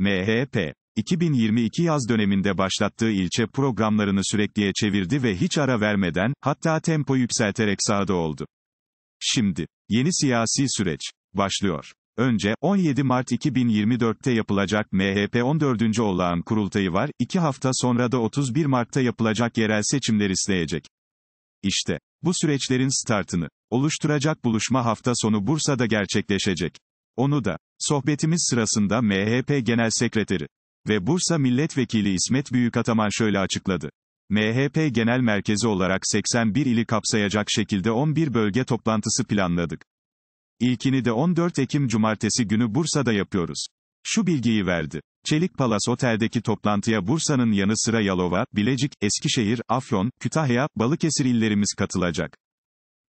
MHP, 2022 yaz döneminde başlattığı ilçe programlarını sürekliye çevirdi ve hiç ara vermeden, hatta tempo yükselterek sahada oldu. Şimdi, yeni siyasi süreç, başlıyor. Önce, 17 Mart 2024'te yapılacak MHP 14. olağan kurultayı var, 2 hafta sonra da 31 Mart'ta yapılacak yerel seçimler isteyecek. İşte, bu süreçlerin startını oluşturacak buluşma hafta sonu Bursa'da gerçekleşecek. Onu da, sohbetimiz sırasında MHP Genel Sekreteri ve Bursa Milletvekili İsmet Büyükataman şöyle açıkladı. MHP Genel Merkezi olarak 81 ili kapsayacak şekilde 11 bölge toplantısı planladık. İlkini de 14 Ekim Cumartesi günü Bursa'da yapıyoruz. Şu bilgiyi verdi. Çelik Palas Otel'deki toplantıya Bursa'nın yanı sıra Yalova, Bilecik, Eskişehir, Afyon, Kütahya, Balıkesir illerimiz katılacak.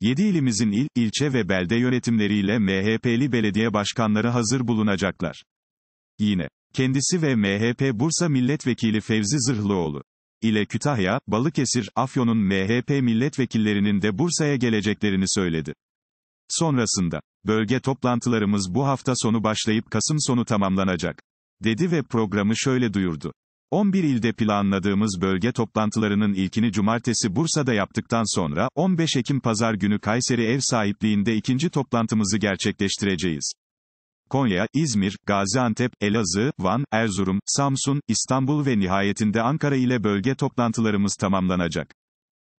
7 ilimizin il, ilçe ve belde yönetimleriyle MHP'li belediye başkanları hazır bulunacaklar. Yine, kendisi ve MHP Bursa Milletvekili Fevzi Zırhlıoğlu ile Kütahya, Balıkesir, Afyon'un MHP milletvekillerinin de Bursa'ya geleceklerini söyledi. Sonrasında, bölge toplantılarımız bu hafta sonu başlayıp Kasım sonu tamamlanacak, dedi ve programı şöyle duyurdu. 11 ilde planladığımız bölge toplantılarının ilkini cumartesi Bursa'da yaptıktan sonra 15 Ekim pazar günü Kayseri ev sahipliğinde ikinci toplantımızı gerçekleştireceğiz. Konya, İzmir, Gaziantep, Elazığ, Van, Erzurum, Samsun, İstanbul ve nihayetinde Ankara ile bölge toplantılarımız tamamlanacak.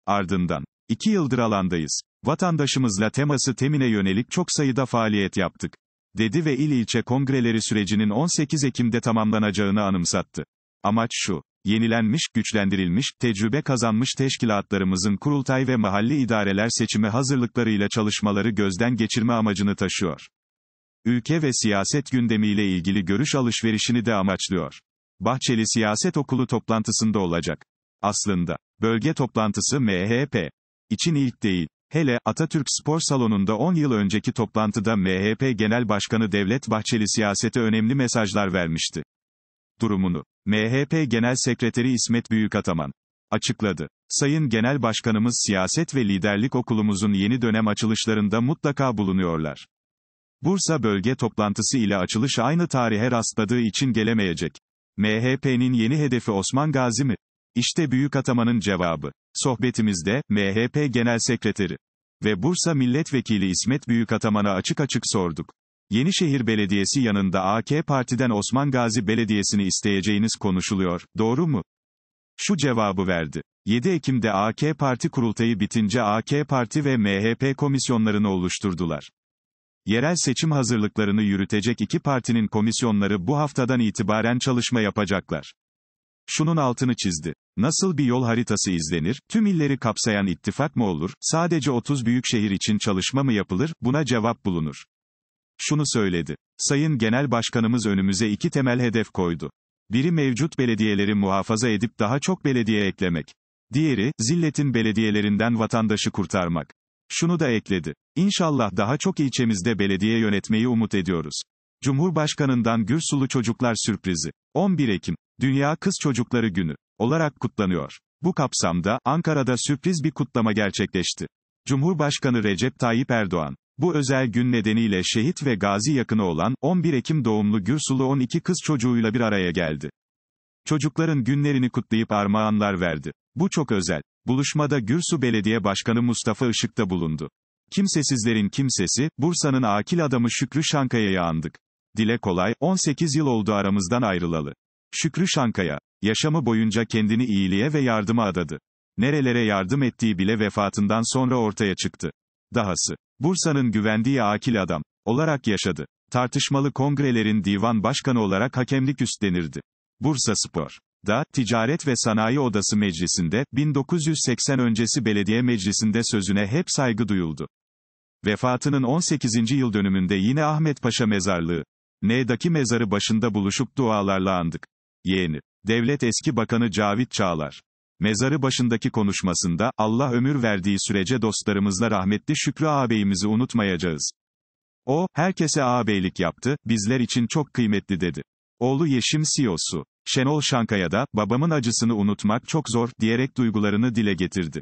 Ardından, iki yıldır alandayız. Vatandaşımızla teması temine yönelik çok sayıda faaliyet yaptık. Dedi ve il ilçe kongreleri sürecinin 18 Ekim'de tamamlanacağını anımsattı. Amaç şu, yenilenmiş, güçlendirilmiş, tecrübe kazanmış teşkilatlarımızın kurultay ve mahalli idareler seçimi hazırlıklarıyla çalışmaları gözden geçirme amacını taşıyor. Ülke ve siyaset gündemiyle ilgili görüş alışverişini de amaçlıyor. Bahçeli Siyaset Okulu toplantısında olacak. Aslında, bölge toplantısı MHP için ilk değil. Hele, Atatürk Spor Salonu'nda 10 yıl önceki toplantıda MHP Genel Başkanı Devlet Bahçeli siyasete önemli mesajlar vermişti. Durumunu, MHP Genel Sekreteri İsmet Büyükataman açıkladı. Sayın Genel Başkanımız siyaset ve liderlik okulumuzun yeni dönem açılışlarında mutlaka bulunuyorlar. Bursa bölge toplantısı ile açılış aynı tarihe rastladığı için gelemeyecek. MHP'nin yeni hedefi Osman Gazi mi? İşte büyük atamanın cevabı. Sohbetimizde, MHP Genel Sekreteri ve Bursa Milletvekili İsmet Büyükataman'a açık açık sorduk. Yenişehir Belediyesi yanında AK Parti'den Osman Gazi Belediyesi'ni isteyeceğiniz konuşuluyor, doğru mu? Şu cevabı verdi. 7 Ekim'de AK Parti kurultayı bitince AK Parti ve MHP komisyonlarını oluşturdular. Yerel seçim hazırlıklarını yürütecek iki partinin komisyonları bu haftadan itibaren çalışma yapacaklar. Şunun altını çizdi. Nasıl bir yol haritası izlenir, tüm illeri kapsayan ittifak mı olur, sadece 30 büyük şehir için çalışma mı yapılır, buna cevap bulunur şunu söyledi. Sayın Genel Başkanımız önümüze iki temel hedef koydu. Biri mevcut belediyeleri muhafaza edip daha çok belediye eklemek. Diğeri, zilletin belediyelerinden vatandaşı kurtarmak. Şunu da ekledi. İnşallah daha çok ilçemizde belediye yönetmeyi umut ediyoruz. Cumhurbaşkanından Gürsulu Çocuklar Sürprizi. 11 Ekim, Dünya Kız Çocukları Günü olarak kutlanıyor. Bu kapsamda, Ankara'da sürpriz bir kutlama gerçekleşti. Cumhurbaşkanı Recep Tayyip Erdoğan, bu özel gün nedeniyle şehit ve gazi yakını olan, 11 Ekim doğumlu Gürsulu 12 kız çocuğuyla bir araya geldi. Çocukların günlerini kutlayıp armağanlar verdi. Bu çok özel. Buluşmada Gürsu Belediye Başkanı Mustafa Işık da bulundu. Kimsesizlerin kimsesi, Bursa'nın akil adamı Şükrü Şankaya'yı andık. Dile kolay, 18 yıl oldu aramızdan ayrılalı. Şükrü Şankaya, yaşamı boyunca kendini iyiliğe ve yardıma adadı. Nerelere yardım ettiği bile vefatından sonra ortaya çıktı. Dahası, Bursa'nın güvendiği akil adam olarak yaşadı. Tartışmalı kongrelerin divan başkanı olarak hakemlik üstlenirdi. Bursa Spor da, Ticaret ve Sanayi Odası Meclisi'nde, 1980 öncesi belediye meclisinde sözüne hep saygı duyuldu. Vefatının 18. yıl dönümünde yine Ahmet Paşa mezarlığı. N'daki mezarı başında buluşup dualarla andık. Yeğeni. Devlet eski bakanı Cavit Çağlar. Mezarı başındaki konuşmasında, Allah ömür verdiği sürece dostlarımızla rahmetli Şükrü ağabeyimizi unutmayacağız. O, herkese ağabeylik yaptı, bizler için çok kıymetli dedi. Oğlu Yeşim CEO'su, Şenol Şankaya da, babamın acısını unutmak çok zor, diyerek duygularını dile getirdi.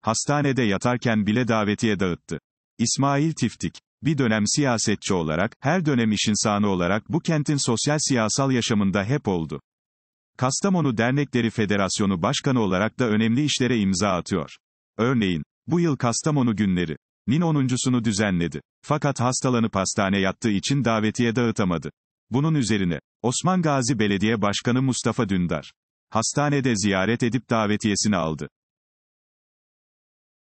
Hastanede yatarken bile davetiye dağıttı. İsmail Tiftik, bir dönem siyasetçi olarak, her dönem iş insanı olarak bu kentin sosyal siyasal yaşamında hep oldu. Kastamonu Dernekleri Federasyonu Başkanı olarak da önemli işlere imza atıyor. Örneğin, bu yıl Kastamonu günleri. Nin 10.sunu düzenledi. Fakat hastalanıp hastane yattığı için davetiye dağıtamadı. Bunun üzerine, Osman Gazi Belediye Başkanı Mustafa Dündar, hastanede ziyaret edip davetiyesini aldı.